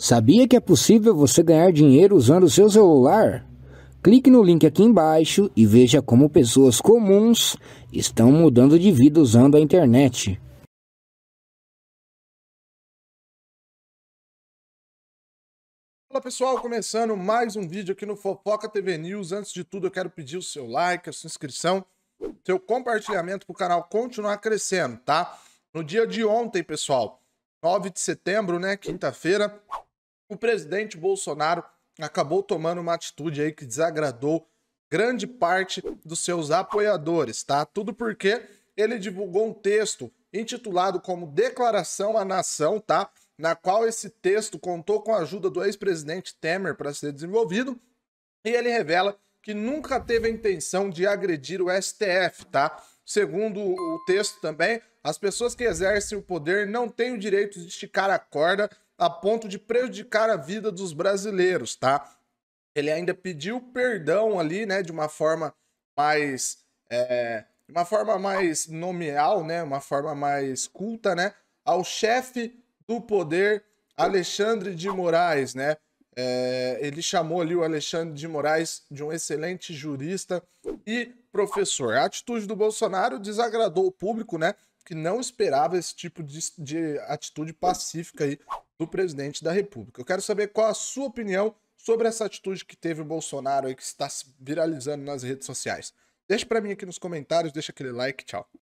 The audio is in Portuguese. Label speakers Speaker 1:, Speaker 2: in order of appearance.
Speaker 1: Sabia que é possível você ganhar dinheiro usando o seu celular? Clique no link aqui embaixo e veja como pessoas comuns estão mudando de vida usando a internet. Olá pessoal, começando mais um vídeo aqui no Fofoca TV News. Antes de tudo, eu quero pedir o seu like, a sua inscrição, o seu compartilhamento para o canal continuar crescendo, tá? No dia de ontem, pessoal, 9 de setembro, né, quinta-feira, o presidente Bolsonaro acabou tomando uma atitude aí que desagradou grande parte dos seus apoiadores, tá? Tudo porque ele divulgou um texto intitulado como Declaração à Nação, tá? Na qual esse texto contou com a ajuda do ex-presidente Temer para ser desenvolvido, e ele revela que nunca teve a intenção de agredir o STF, tá? Segundo o texto também, as pessoas que exercem o poder não têm o direito de esticar a corda a ponto de prejudicar a vida dos brasileiros, tá? Ele ainda pediu perdão ali, né, de uma forma mais. É, uma forma mais nomeal, né, uma forma mais culta, né, ao chefe do poder, Alexandre de Moraes, né? É, ele chamou ali o Alexandre de Moraes de um excelente jurista e professor. A atitude do Bolsonaro desagradou o público, né? Que não esperava esse tipo de, de atitude pacífica aí do presidente da República. Eu quero saber qual a sua opinião sobre essa atitude que teve o Bolsonaro e que está se viralizando nas redes sociais. Deixa para mim aqui nos comentários, deixa aquele like, tchau.